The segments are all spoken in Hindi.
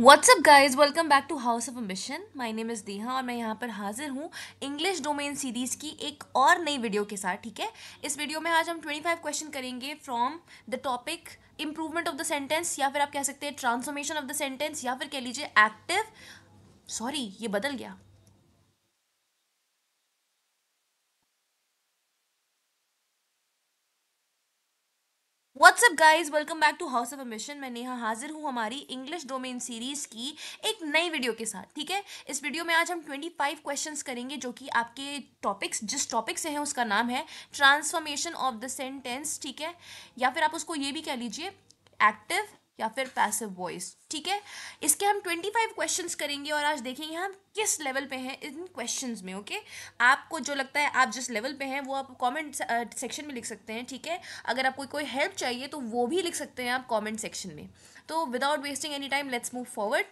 WhatsApp guys welcome back to house of ambition my name is Deha और मैं यहाँ पर हाजिर हूँ इंग्लिश डोमेन सीरीज़ की एक और नई वीडियो के साथ ठीक है इस वीडियो में आज हम 25 क्वेश्चन करेंगे from the topic improvement of the sentence या फिर आप कह सकते हैं ट्रांसफॉर्मेशन ऑफ द सेंटेंस या फिर कह लीजिए एक्टिव सॉरी ये बदल गया what's up guys welcome back to house of mission मैं नेहा हाजिर हूँ हमारी इंग्लिश डोमेन सीरीज की एक नई वीडियो के साथ ठीक है इस वीडियो में आज हम 25 क्वेश्चंस करेंगे जो कि आपके टॉपिक्स जिस टॉपिक से हैं उसका नाम है ट्रांसफॉर्मेशन ऑफ द सेंटेंस ठीक है या फिर आप उसको ये भी कह लीजिए एक्टिव या फिर पैसिव वॉइस ठीक है इसके हम ट्वेंटी फाइव क्वेश्चन करेंगे और आज देखेंगे हम किस लेवल पे हैं इन क्वेश्चन में ओके okay? आपको जो लगता है आप जिस लेवल पे हैं वो आप कॉमेंट सेक्शन में लिख सकते हैं ठीक है अगर आपको कोई हेल्प चाहिए तो वो भी लिख सकते हैं आप कॉमेंट सेक्शन में तो without wasting any time let's move forward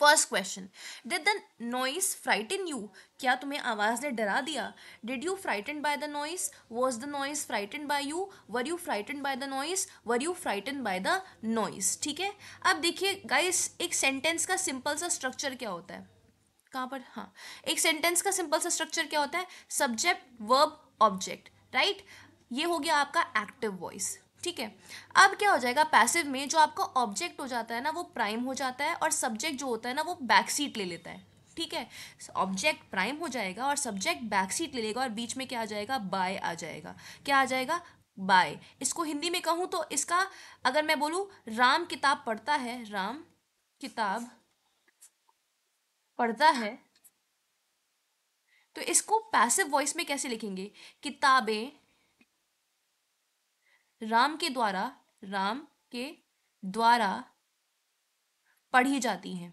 first question did the noise frighten you क्या तुम्हें आवाज़ ने डरा दिया did you frighten by the noise was the noise frighten by you were you frighten by the noise were you frighten by the noise ठीक है अब देखिए गाइस एक सेंटेंस का सिंपल सा स्ट्रक्चर क्या होता है कहाँ पर हाँ एक सेंटेंस का सिंपल सा स्ट्रक्चर क्या होता है सब्जेक्ट वर्ब ऑब्जेक्ट राइट ये हो गया आपका एक्टिव वॉइस ठीक है अब क्या हो जाएगा पैसिव में जो आपका ऑब्जेक्ट हो जाता है ना वो प्राइम हो जाता है और सब्जेक्ट जो होता है ना वो बैक सीट ले लेता है ठीक है ऑब्जेक्ट प्राइम हो जाएगा और सब्जेक्ट बैक सीट ले लेगा और बीच में क्या आ जाएगा बाय आ जाएगा क्या आ जाएगा बाय इसको हिंदी में कहूँ तो इसका अगर मैं बोलूँ राम किताब पढ़ता है राम किताब पढ़ता है तो इसको पैसिव वॉइस में कैसे लिखेंगे किताबें राम के द्वारा राम के द्वारा पढ़ी जाती हैं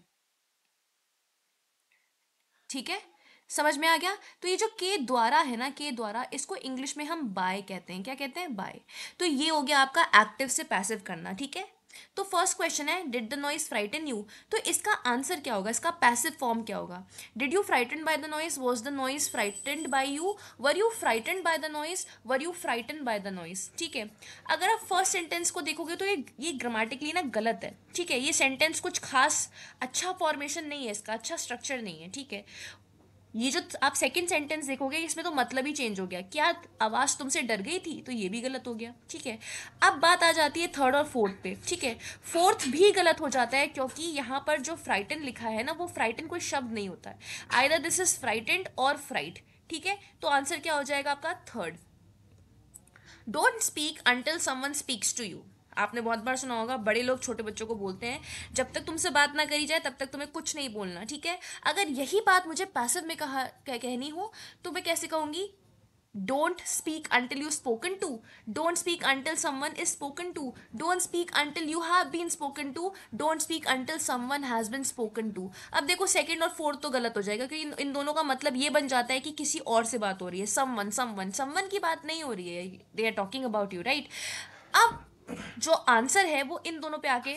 ठीक है समझ में आ गया तो ये जो के द्वारा है ना के द्वारा इसको इंग्लिश में हम बाय कहते हैं क्या कहते हैं बाय तो ये हो गया आपका एक्टिव से पैसिव करना ठीक है तो फर्स्ट क्वेश्चन है did the noise frighten you तो इसका आंसर क्या होगा इसका पैसिव फॉर्म क्या होगा did you frighten by the noise was the noise frighten by you were you frighten by the noise were you frighten by the noise ठीक है अगर आप फर्स्ट सेंटेंस को देखोगे तो ये ये ग्रामेटिकली ना गलत है ठीक है ये सेंटेंस कुछ खास अच्छा फॉर्मेशन नहीं है इसका अच्छा स्ट्रक्चर नहीं है ठीक है ये जो आप सेकंड सेंटेंस देखोगे इसमें तो मतलब ही चेंज हो गया क्या आवाज़ तुमसे डर गई थी तो ये भी गलत हो गया ठीक है अब बात आ जाती है थर्ड और फोर्थ पे ठीक है फोर्थ भी गलत हो जाता है क्योंकि यहाँ पर जो फ्राइटन लिखा है ना वो फ्राइटन कोई शब्द नहीं होता है आयदर दिस इज फ्राइटेंड और फ्राइट ठीक है तो आंसर क्या हो जाएगा आपका third don't speak until someone speaks to you आपने बहुत बार सुना होगा बड़े लोग छोटे बच्चों को बोलते हैं जब तक तुमसे बात ना करी जाए तब तक तुम्हें कुछ नहीं बोलना ठीक है अगर यही बात मुझे पैसिव में कहा कह, कहनी हो तो मैं कैसे कहूँगी don't speak until you spoken to don't speak until someone is spoken to don't speak until you have been spoken to don't speak until someone has been spoken to अब देखो सेकेंड और फोर्थ तो गलत हो जाएगा क्योंकि इन दोनों का मतलब ये बन जाता है कि किसी और से बात हो रही है समवन समवन समवन की बात नहीं हो रही है they are talking about you right अब जो आंसर है वो इन दोनों पे आके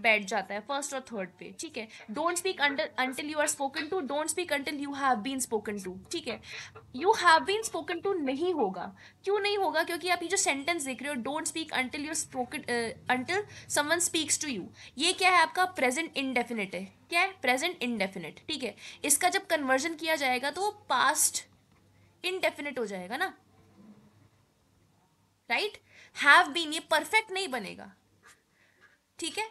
बैठ जाता है फर्स्ट और थर्ड पे ठीक है don't speak until you are spoken to don't speak until you have been spoken to ठीक है you have been spoken to नहीं होगा क्यों नहीं होगा क्योंकि आप ये जो सेंटेंस देख रहे हो don't speak until you're spoken until someone speaks to you ये क्या है आपका प्रेजेंट इनडेफिनेट है क्या है प्रेजेंट इनडेफिनेट ठीक है इसका जब कन्वर्जन किया जाएगा तो पास्ट इनडेफिनेट हो जाएगा ना राइट right? हैव बीन ये परफेक्ट नहीं बनेगा ठीक है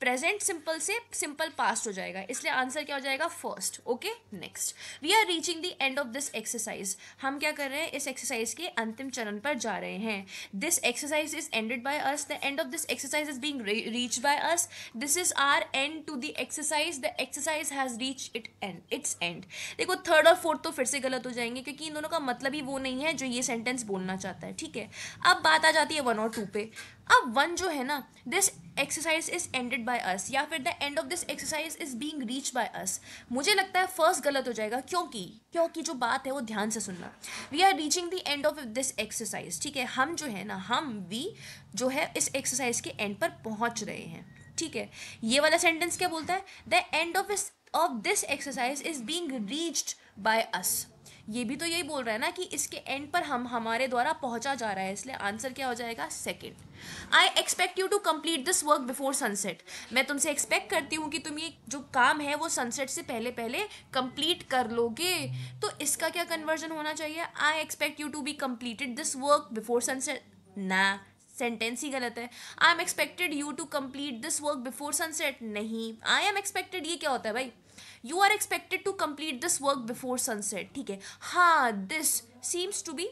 प्रेजेंट सिंपल से सिंपल पास्ट हो जाएगा इसलिए आंसर क्या हो जाएगा first okay next we are reaching the end of this exercise हम क्या कर रहे हैं इस एक्सरसाइज के अंतिम चरण पर जा रहे हैं this exercise is ended by us the end of this exercise is being reach by us this is our end to the exercise the exercise has reach it end its end देखो थर्ड और फोर्थ तो फिर से गलत हो जाएंगे क्योंकि इन दोनों का मतलब ही वो नहीं है जो ये सेंटेंस बोलना चाहता है ठीक है अब बात आ जाती है वन और टू पे अब वन जो है ना this exercise is ended by us या फिर the end of this exercise is being reach by us मुझे लगता है फर्स्ट गलत हो जाएगा क्योंकि क्योंकि जो बात है वो ध्यान से सुनना we are reaching the end of this exercise ठीक है हम जो है ना हम वी जो है इस एक्सरसाइज के एंड पर पहुंच रहे हैं ठीक है ये वाला सेंटेंस क्या बोलता है the end of is of this exercise is being reached by us ये भी तो यही बोल रहा है ना कि इसके एंड पर हम हमारे द्वारा पहुंचा जा रहा है इसलिए आंसर क्या हो जाएगा second I expect you to complete this work before sunset मैं तुमसे एक्सपेक्ट करती हूँ कि तुम ये जो काम है वो सनसेट से पहले पहले कंप्लीट कर लोगे तो इसका क्या कन्वर्जन होना चाहिए I expect you to be completed this work before sunset ना सेंटेंस ही गलत है I am expected you to complete this work before sunset नहीं आई एम एक्सपेक्टेड ये क्या होता है भाई you are expected to complete this work before sunset ठीक है हाँ this seems to be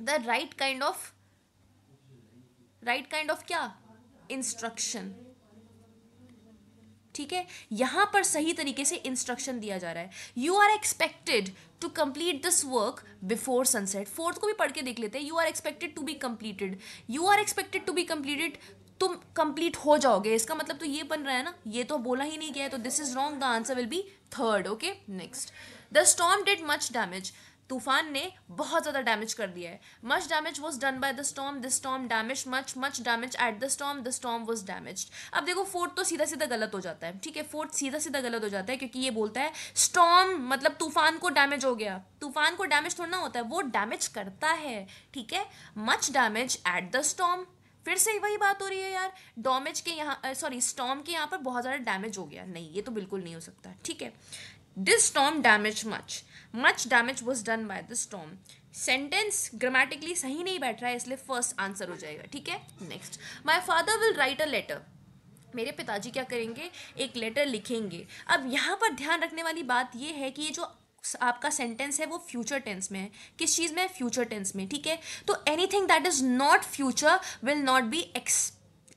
the right kind of right kind of क्या इंस्ट्रक्शन ठीक है यहां पर सही तरीके से इंस्ट्रक्शन दिया जा रहा है you are expected to complete this work before sunset fourth को भी पढ़ के देख लेते हैं you are expected to be completed you are expected to be completed तुम कंप्लीट हो जाओगे इसका मतलब तो ये बन रहा है ना ये तो बोला ही नहीं गया है तो this is wrong the answer will be third okay next the storm did much damage तूफान ने बहुत ज़्यादा डैमेज कर दिया है much damage was done by the storm the storm damage much much damage at the storm the storm was damage अब देखो फोर्थ तो सीधा सीधा गलत हो जाता है ठीक है फोर्थ सीधा सीधा गलत हो जाता है क्योंकि ये बोलता है स्टॉम मतलब तूफान को डैमेज हो गया तूफान को डैमेज थोड़ा ना होता है वो डैमेज करता है ठीक है much damage at the storm फिर से वही बात हो रही है यार डॉमेज के यहाँ सॉरी स्टॉम के यहाँ पर बहुत ज़्यादा डैमेज हो गया नहीं ये तो बिल्कुल नहीं हो सकता ठीक है this storm damage much much damage was done by this storm sentence grammatically सही नहीं बैठ रहा है इसलिए फर्स्ट आंसर हो जाएगा ठीक है next my father will write a letter मेरे पिताजी क्या करेंगे एक लेटर लिखेंगे अब यहाँ पर ध्यान रखने वाली बात यह है कि ये जो आपका सेंटेंस है वो फ्यूचर टेंस में है किस चीज़ में फ्यूचर टेंस में ठीक है तो anything that is not future will not be ex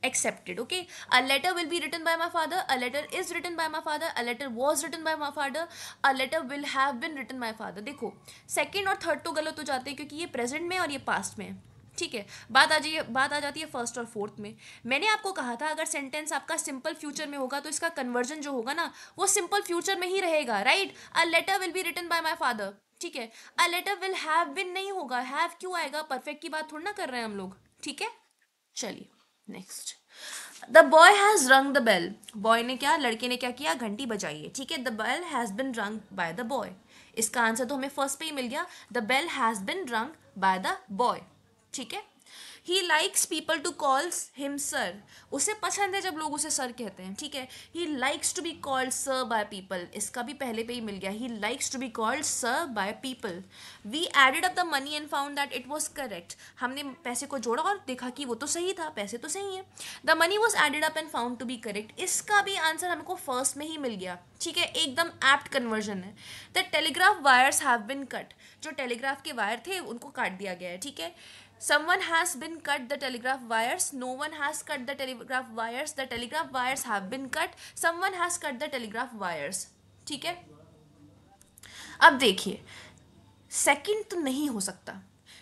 accepted okay a letter will be written by my father a letter is written by my father a letter was written by my father a letter will have been written by my father देखो second और third तो गलत हो जाते हैं क्योंकि ये present में और ये past में है ठीक है बात आ जाइए बात आ जाती है फर्स्ट और फोर्थ में मैंने आपको कहा था अगर सेंटेंस आपका सिंपल फ्यूचर में होगा तो इसका कन्वर्जन जो होगा ना वो सिंपल फ्यूचर में ही रहेगा write a letter will be written by my father ठीक है a letter will have been नहीं होगा हैव क्यों आएगा परफेक्ट की बात थोड़ी ना कर रहे हैं हम लोग ठीक है चलिए next the boy has rung the bell boy ने क्या लड़के ने क्या किया घंटी बजाई है ठीक है the bell has been rung by the boy इसका आंसर तो हमें फर्स्ट पे ही मिल गया the bell has been rung by the boy ठीक है he likes people to calls him sir उसे पसंद है जब लोग उसे सर कहते हैं ठीक है he likes to be called sir by people इसका भी पहले पे ही मिल गया he likes to be called sir by people we added up the money and found that it was correct हमने पैसे को जोड़ा और देखा कि वो तो सही था पैसे तो सही है the money was added up and found to be correct इसका भी आंसर हमको फर्स्ट में ही मिल गया ठीक है एकदम एप्ट कन्वर्जन है the telegraph wires have been cut जो टेलीग्राफ के वायर थे उनको काट दिया गया है ठीक है someone has been cut the telegraph wires no one has cut the telegraph wires the telegraph wires have been cut someone has cut the telegraph wires ठीक है अब देखिए सेकंड तो नहीं हो सकता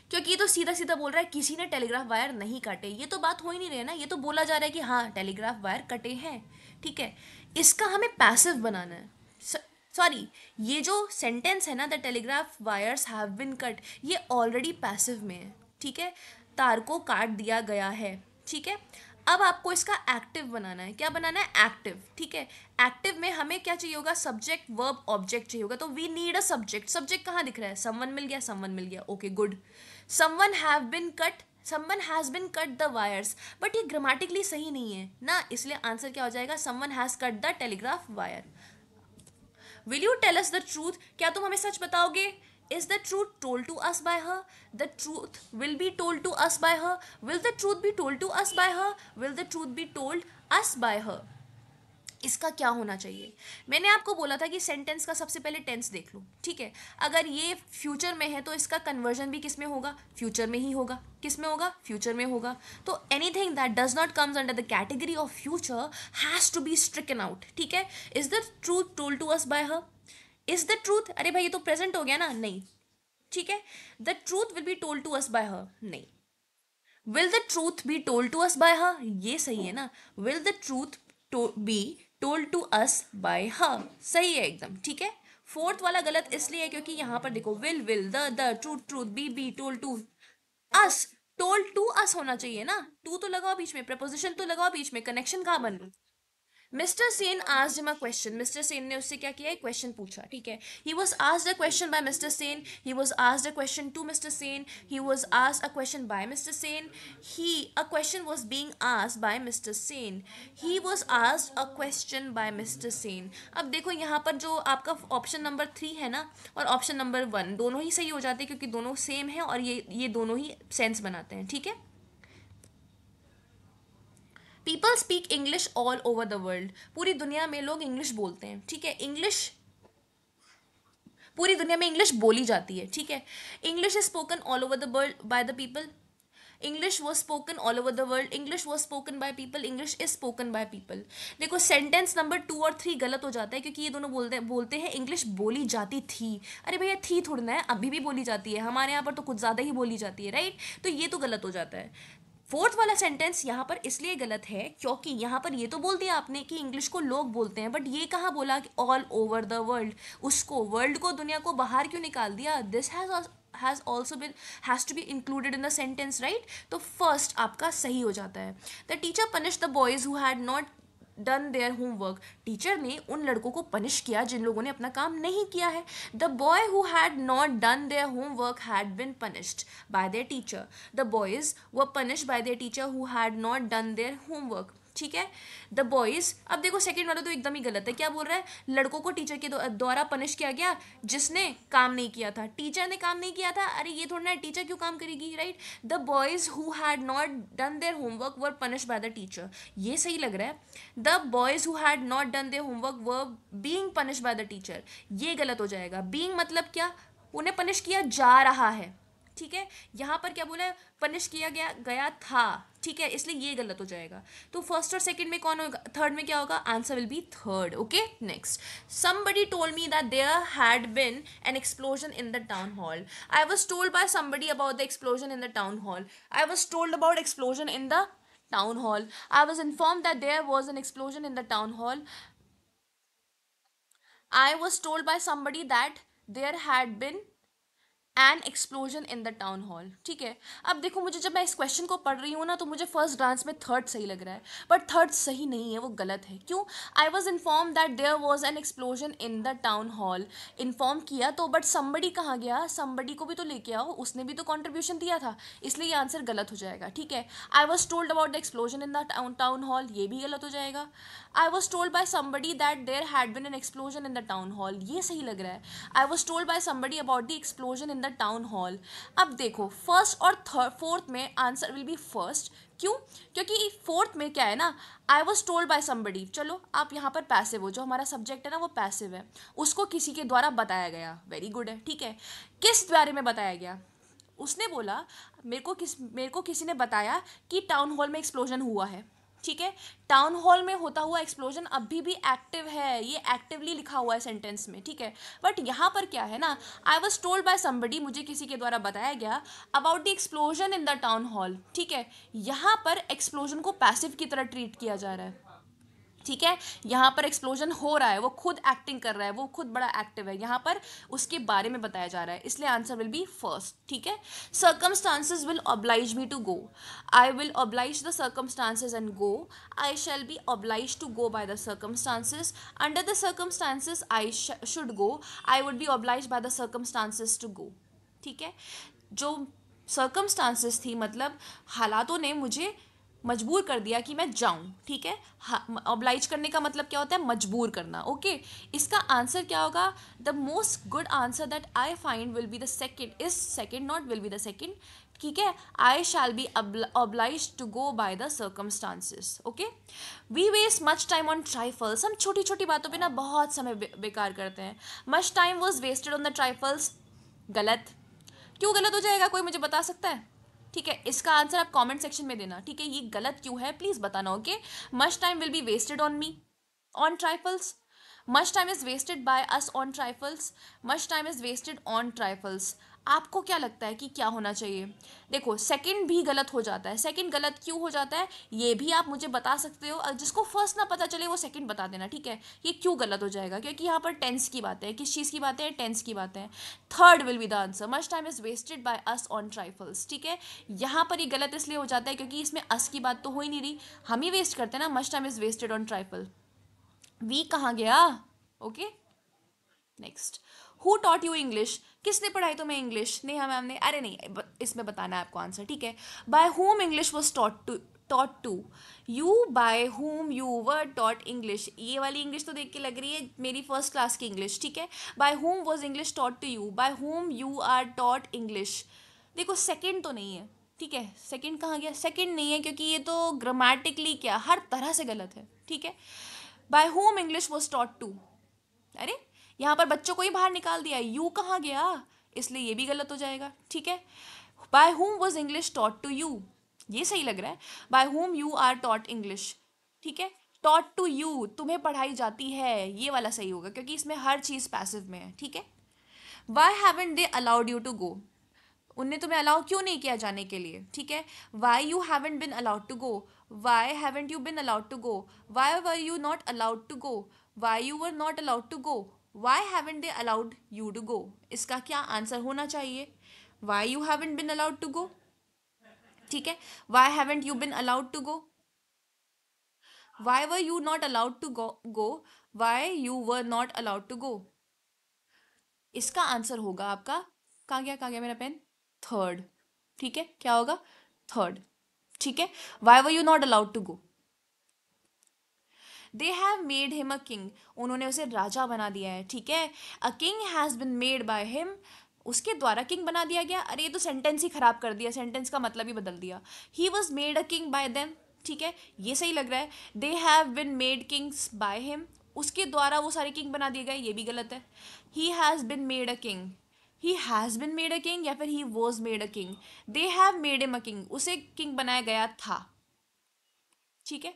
क्योंकि ये तो सीधा सीधा बोल रहा है किसी ने टेलीग्राफ वायर नहीं काटे ये तो बात हो ही नहीं रही है ना ये तो बोला जा रहा है कि हाँ टेलीग्राफ वायर कटे हैं ठीक है इसका हमें पैसिव बनाना है सॉरी ये जो सेंटेंस है ना the telegraph wires have been cut ये ऑलरेडी पैसिव में है ठीक है तार को काट दिया गया है ठीक है अब आपको इसका एक्टिव बनाना है क्या बनाना है एक्टिव ठीक है एक्टिव में हमें क्या चाहिए होगा सब्जेक्ट वर्ब ऑब्जेक्ट चाहिए होगा तो we need a subject subject कहाँ दिख रहा है समवन मिल गया समवन मिल गया okay good someone have been cut someone has been cut the wires but ये ग्रामेटिकली सही नहीं है ना इसलिए आंसर क्या हो जाएगा someone has cut the telegraph wire will you tell us the truth क्या तुम हमें सच बताओगे Is the truth told to us by her? The truth will be told to us by her. Will the truth be told to us by her? Will the truth be told us by her? इसका क्या होना चाहिए मैंने आपको बोला था कि सेंटेंस का सबसे पहले टेंस देख लो ठीक है अगर ये फ्यूचर में है तो इसका कन्वर्जन भी किस में होगा फ्यूचर में ही होगा किस में होगा फ्यूचर में होगा तो anything that does not comes under the category of future has to be stricken out ठीक है is the truth told to us by her is the truth अरे भाई ये तो प्रेजेंट हो गया ना नहीं ठीक है the truth will be told to us by her नहीं will the truth be told to us by her ये सही है ना will the truth be told to us by her सही है एकदम ठीक है फोर्थ वाला गलत इसलिए है क्योंकि यहां पर देखो will will the the truth truth be be told to us told to us होना चाहिए ना टू तो लगाओ बीच में प्रपोजिशन तो लगाओ बीच में कनेक्शन कहाँ बन मिस्टर सेन आज gym a question mister Sen ने उससे क्या किया एक क्वेश्चन पूछा ठीक है ही वॉज आज the question by mister Sen he was आज the question to mister Sen he was आज a question by mister Sen he a question was being आज bye mister Sen he was आज a question by mister Sen अब देखो यहाँ पर जो आपका ऑप्शन नंबर थ्री है ना और ऑप्शन नंबर वन दोनों ही सही हो जाते हैं क्योंकि दोनों सेम है और ये ये दोनों ही सेंस बनाते हैं ठीक है people speak English all over the world पूरी दुनिया में लोग इंग्लिश बोलते हैं ठीक है इंग्लिश पूरी दुनिया में इंग्लिश बोली जाती है ठीक है English is spoken all over the world by the people English was spoken all over the world English was spoken by people English is spoken by people देखो सेंटेंस नंबर टू और थ्री गलत हो जाता है क्योंकि ये दोनों बोलते बोलते हैं इंग्लिश बोली जाती थी अरे भैया थी थोड़ी ना है अभी भी बोली जाती है हमारे यहाँ पर तो कुछ ज़्यादा ही बोली जाती है राइट तो ये तो गलत हो जाता है फोर्थ वाला सेंटेंस यहाँ पर इसलिए गलत है क्योंकि यहाँ पर ये तो बोल दिया आपने कि इंग्लिश को लोग बोलते हैं बट ये कहाँ बोला कि ऑल ओवर द वर्ल्ड उसको वर्ल्ड को दुनिया को बाहर क्यों निकाल दिया this has has also been has to be included in the sentence right तो फर्स्ट आपका सही हो जाता है the teacher punish the boys who had not done their homework teacher ने उन लड़कों को पनिश किया जिन लोगों ने अपना काम नहीं किया है the boy who had not done their homework had been punished by their teacher the boys were punish by their teacher who had not done their homework ठीक है द बॉयज़ अब देखो सेकेंड वाला तो एकदम ही गलत है क्या बोल रहा है लड़कों को टीचर के द्वारा पनिश किया गया जिसने काम नहीं किया था टीचर ने काम नहीं किया था अरे ये थोड़ा ना टीचर क्यों काम करेगी right the boys who had not done their homework were punish by the teacher ये सही लग रहा है the boys who had not done their homework were being punish by the teacher ये गलत हो जाएगा बींग मतलब क्या उन्हें पनिश किया जा रहा है ठीक है यहाँ पर क्या बोला है पनिश किया गया गया था ठीक है इसलिए ये गलत हो जाएगा तो फर्स्ट और सेकंड में कौन होगा थर्ड में क्या होगा answer will be third okay next somebody told me that there had been an explosion in the town hall I was told by somebody about the explosion in the town hall I was told about explosion in the town hall I was inform that there was an explosion in the town hall I was told by somebody that there had been an explosion in the town hall ठीक है अब देखो मुझे जब मैं इस क्वेश्चन को पढ़ रही हूँ ना तो मुझे फर्स्ट ग्लांस में थर्ड सही लग रहा है बट थर्ड सही नहीं है वो गलत है क्यों I was inform that there was an explosion in the town hall inform किया तो बट संबडी कहाँ गया संबडी को भी तो लेके आओ उसने भी तो कॉन्ट्रीब्यूशन दिया था इसलिए ये आंसर गलत हो जाएगा ठीक है I was told about the explosion in the town hall ये भी गलत हो जाएगा I was told by somebody that there had been an explosion in the town hall ये सही लग रहा है I was told by somebody about the explosion in the town hall अब देखो फर्स्ट और थर्ड फोर्थ में आंसर विल बी फर्स्ट क्यों क्योंकि फोर्थ में क्या है ना I was told by somebody चलो आप यहाँ पर पैसिव हो जो हमारा सब्जेक्ट है ना वो पैसिव है उसको किसी के द्वारा बताया गया वेरी गुड है ठीक है किस बारे में बताया गया उसने बोला मेरे को किस मेरे को किसी ने बताया कि टाउन हॉल में एक्सप्लोजन हुआ है ठीक है टाउन हॉल में होता हुआ एक्सप्लोजन अभी भी एक्टिव है ये एक्टिवली लिखा हुआ है सेंटेंस में ठीक है बट यहाँ पर क्या है ना I was told by somebody मुझे किसी के द्वारा बताया गया about the explosion in the town hall ठीक है यहाँ पर एक्सप्लोजन को पैसिव की तरह ट्रीट किया जा रहा है ठीक है यहाँ पर एक्सप्लोजन हो रहा है वो खुद एक्टिंग कर रहा है वो खुद बड़ा एक्टिव है यहाँ पर उसके बारे में बताया जा रहा है इसलिए आंसर विल बी फर्स्ट ठीक है circumstances will oblige me to go I will oblige the circumstances and go I shall be oblige to go by the circumstances under the circumstances I should go I would be oblige by the circumstances to go ठीक है जो सर्कमस्टांसिस थी मतलब हालातों ने मुझे मजबूर कर दिया कि मैं जाऊं ठीक है ऑब्लाइज हाँ, करने का मतलब क्या होता है मजबूर करना ओके इसका आंसर क्या होगा the most good answer that I find will be the second is second not will be the second ठीक है I shall be oblige to go by the circumstances okay we waste much time on trifles हम छोटी छोटी बातों पे ना बहुत समय बेकार करते हैं much time was wasted on the trifles गलत क्यों गलत हो जाएगा कोई मुझे बता सकता है ठीक है इसका आंसर आप कमेंट सेक्शन में देना ठीक है ये गलत क्यों है प्लीज़ बताना okay much time will be wasted on me on trifles much time is wasted by us on trifles much time is wasted on trifles आपको क्या लगता है कि क्या होना चाहिए देखो सेकंड भी गलत हो जाता है सेकंड गलत क्यों हो जाता है ये भी आप मुझे बता सकते हो जिसको फर्स्ट ना पता चले वो सेकंड बता देना ठीक है ये क्यों गलत हो जाएगा क्योंकि यहाँ पर टेंस की बात है किस चीज़ की बातें हैं टेंस की बातें हैं third will be the answer much time is wasted by us on trifles ठीक है यहाँ पर ये गलत इसलिए हो जाता है क्योंकि इसमें अस की बात तो हो ही नहीं रही हम ही वेस्ट करते हैं ना much time is wasted on trifle we कहाँ गया okay okay? Next who taught you English किसने पढ़ाई तुम्हें इंग्लिश नेहा मैम ने अरे नहीं इसमें बताना है आपको आंसर ठीक है by home English was taught to taught to you by home you were taught English ये वाली इंग्लिश तो देख के लग रही है मेरी फर्स्ट क्लास की इंग्लिश ठीक है by home was English taught to you by home you are taught English देखो सेकेंड तो नहीं है ठीक है सेकेंड कहाँ गया सेकेंड नहीं है क्योंकि ये तो ग्रामेटिकली क्या हर तरह से गलत है ठीक है by home English was taught to अरे यहाँ पर बच्चों को ही बाहर निकाल दिया यू कहाँ गया इसलिए ये भी गलत हो जाएगा ठीक है by home was English taught to you ये सही लग रहा है by home you are taught English ठीक है टॉट टू यू तुम्हें पढ़ाई जाती है ये वाला सही होगा क्योंकि इसमें हर चीज़ पैसिव में है ठीक है why haven't they allowed you to go उनने तुम्हें अलाउ क्यों नहीं किया जाने के लिए ठीक है why you haven't been allowed to go why haven't you been allowed to go why were you not allowed to go why you were not allowed to go why haven't they allowed you to go इसका क्या आंसर होना चाहिए why you haven't been allowed to go ठीक है why haven't you been allowed to go why were you not allowed to go why you were not allowed to go इसका आंसर होगा आपका कहाँ गया कहाँ गया मेरा पेन थर्ड ठीक है क्या होगा थर्ड ठीक है why were you not allowed to go they have made him a king उन्होंने उसे राजा बना दिया है ठीक है a king has been made by him उसके द्वारा किंग बना दिया गया अरे ये तो सेंटेंस ही ख़राब कर दिया सेंटेंस का मतलब ही बदल दिया he was made a king by them ठीक है ये सही लग रहा है they have been made kings by him उसके द्वारा वो सारे किंग बना दिए गए ये भी गलत है he has been made a king he has been made a king या फिर ही was made a king they have made am a king उसे किंग बनाया गया था ठीक है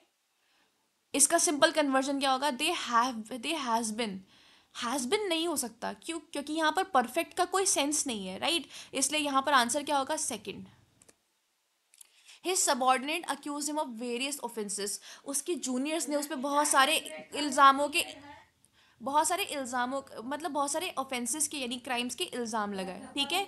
इसका सिंपल कन्वर्जन क्या होगा they have they has been has been नहीं हो सकता क्यों क्योंकि यहाँ पर परफेक्ट का कोई सेंस नहीं है राइट right? इसलिए यहाँ पर आंसर क्या होगा second his subordinate accuse him of various offences उसके जूनियर्स ने उस पर बहुत सारे इल्ज़ामों के बहुत सारे इल्ज़ामों मतलब बहुत सारे ऑफेंसेस के यानी क्राइम्स के इल्ज़ाम लगाए ठीक है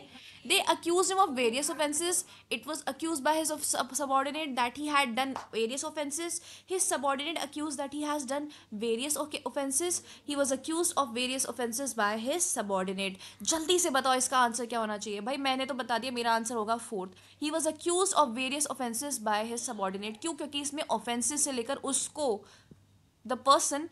they accuse him of various offences it was accuse by his subordinate that he had done various offences his subordinate accuse that he has done various offences he was accuse of various offences by his subordinate जल्दी से बताओ इसका आंसर क्या होना चाहिए भाई मैंने तो बता दिया मेरा आंसर होगा fourth he was accuse of various offences by his subordinate क्यों क्योंकि इसमें ऑफेंसिस से लेकर उसको द पर्सन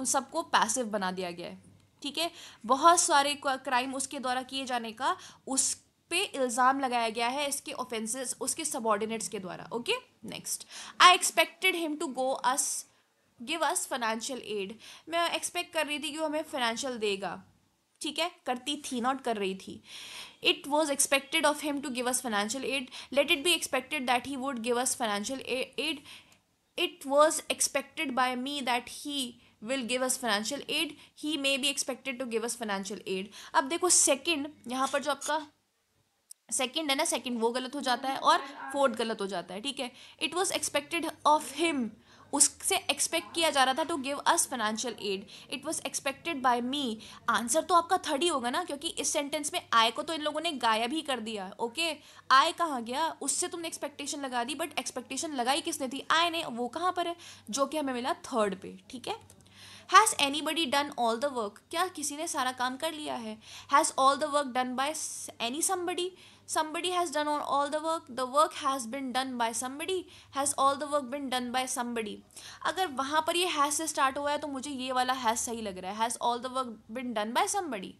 उन सबको पैसिव बना दिया गया है ठीक है बहुत सारे क्राइम उसके द्वारा किए जाने का उस पे इल्ज़ाम लगाया गया है इसके ऑफेंसेस उसके सबॉर्डिनेट्स के द्वारा okay next I expected him to go us give us financial aid मैं एक्सपेक्ट कर रही थी कि वो हमें फाइनेंशियल देगा ठीक है करती थी नॉट कर रही थी it was expected of him to give us financial aid let it be expected that he would give us financial aid it was expected by me that he will give us financial aid he may be expected to give us financial aid अब देखो सेकंड यहाँ पर जो आपका सेकंड है ना सेकंड वो गलत हो जाता है और फोर्थ गलत हो जाता है ठीक है it was expected of him उससे एक्सपेक्ट किया जा रहा था to give us financial aid it was expected by me answer तो आपका थर्ड ही होगा ना क्योंकि इस सेंटेंस में आय को तो इन लोगों ने गायब ही कर दिया ओके आय कहाँ गया उससे तुमने एक्सपेक्टेशन लगा दी बट एक्सपेक्टेशन लगाई किसने थी आय ने वो कहाँ पर है जो कि हमें मिला थर्ड पे ठीक है has anybody done all the work क्या किसी ने सारा काम कर लिया है has all the work done by any somebody somebody has done all the work the work has been done by somebody has all the work been done by somebody अगर वहाँ पर ये हैज़ से स्टार्ट हुआ है तो मुझे ये वाला हैज़ सही लग रहा है has all the work been done by somebody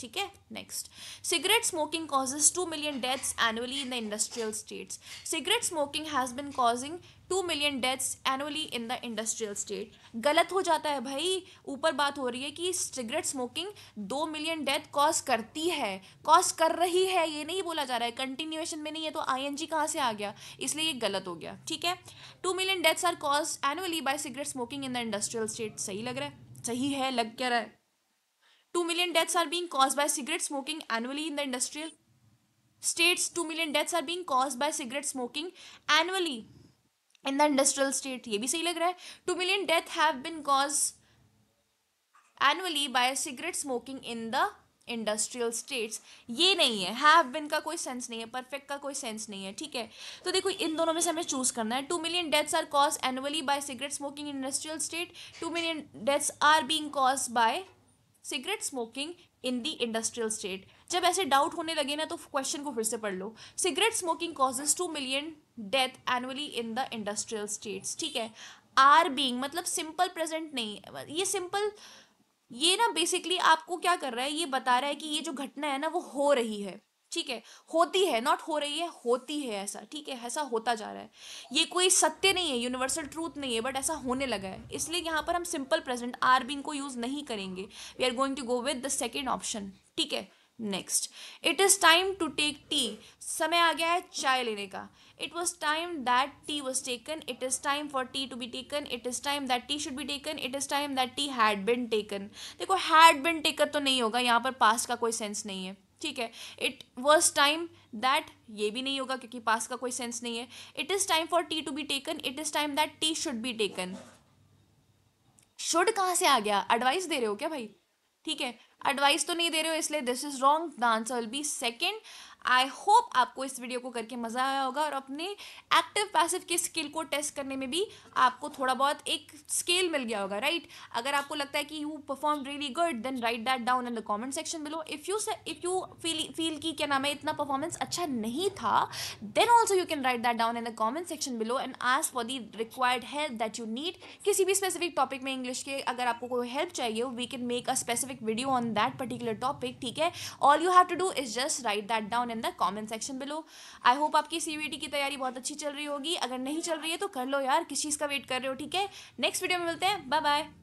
ठीक है next cigarette smoking causes two million deaths annually in the industrial states cigarette smoking has been causing two million deaths annually in the industrial state गलत हो जाता है भाई ऊपर बात हो रही है कि सिगरेट स्मोकिंग दो मिलियन डेथ कॉज करती है कॉज कर रही है ये नहीं बोला जा रहा है कंटिन्यूएशन में नहीं है तो आई एन जी कहाँ से आ गया इसलिए ये गलत हो गया ठीक है two million deaths are cause annually by cigarette smoking in the industrial state सही लग रहा है सही है लग क्या रहा है two million deaths are being cause by cigarette smoking annually in the industrial states two million deaths are being cause by cigarette smoking annually in the industrial state ये भी सही लग रहा है two million death have been cause annually by cigarette smoking in the industrial states ये नहीं है हैव बिन का कोई सेंस नहीं है परफेक्ट का कोई सेंस नहीं है ठीक है तो देखो इन दोनों में से हमें चूज करना है two million deaths are cause annually by cigarette smoking industrial state two million deaths are being cause by cigarette smoking in the industrial state जब ऐसे डाउट होने लगे ना तो क्वेश्चन को फिर से पढ़ लो cigarette smoking causes two million death annually in the industrial states ठीक है आर बींग मतलब सिंपल प्रेजेंट नहीं ये सिंपल ये ना बेसिकली आपको क्या कर रहा है ये बता रहा है कि ये जो घटना है ना वो हो रही है ठीक है होती है नॉट हो रही है होती है ऐसा ठीक है ऐसा होता जा रहा है ये कोई सत्य नहीं है यूनिवर्सल ट्रूथ नहीं है बट ऐसा होने लगा है इसलिए यहाँ पर हम सिंपल प्रेजेंट आर बीन को यूज़ नहीं करेंगे we are going to go with the second option ठीक है next it is time to take tea समय आ गया है चाय लेने का it was time that tea was taken it is time for tea to be taken it is time that tea should be taken it is time that tea had been taken देखो हैड बिन टेकन तो नहीं होगा यहाँ पर पास्ट का कोई सेंस नहीं है ठीक है इट वॉज टाइम दैट ये भी नहीं होगा क्योंकि पास का कोई सेंस नहीं है it is time for tea to be taken it is time that tea should be taken should कहाँ से आ गया एडवाइस दे रहे हो क्या भाई ठीक है एडवाइस तो नहीं दे रहे हो इसलिए this is wrong the answer will be second I hope आपको इस वीडियो को करके मज़ा आया होगा और अपने एक्टिव पैसिव के स्किल को टेस्ट करने में भी आपको थोड़ा बहुत एक स्केल मिल गया होगा राइट अगर आपको लगता है कि you perform really good then write that down in the comment section below if you if you feel feel की क्या नाम है इतना परफॉर्मेंस अच्छा नहीं था then also you can write that down in the comment section below and as for the required help that you need किसी भी स्पेसिफिक टॉपिक में इंग्लिश के अगर आपको कोई हेल्प चाहिए we can make a specific video on that particular topic ठीक है all you have to do is just write that down down in the comment section below I hope आपकी सी की तैयारी बहुत अच्छी चल रही होगी अगर नहीं चल रही है तो कर लो यार किस चीज़ का वेट कर रहे हो ठीक है नेक्स्ट वीडियो में मिलते हैं बाय बाय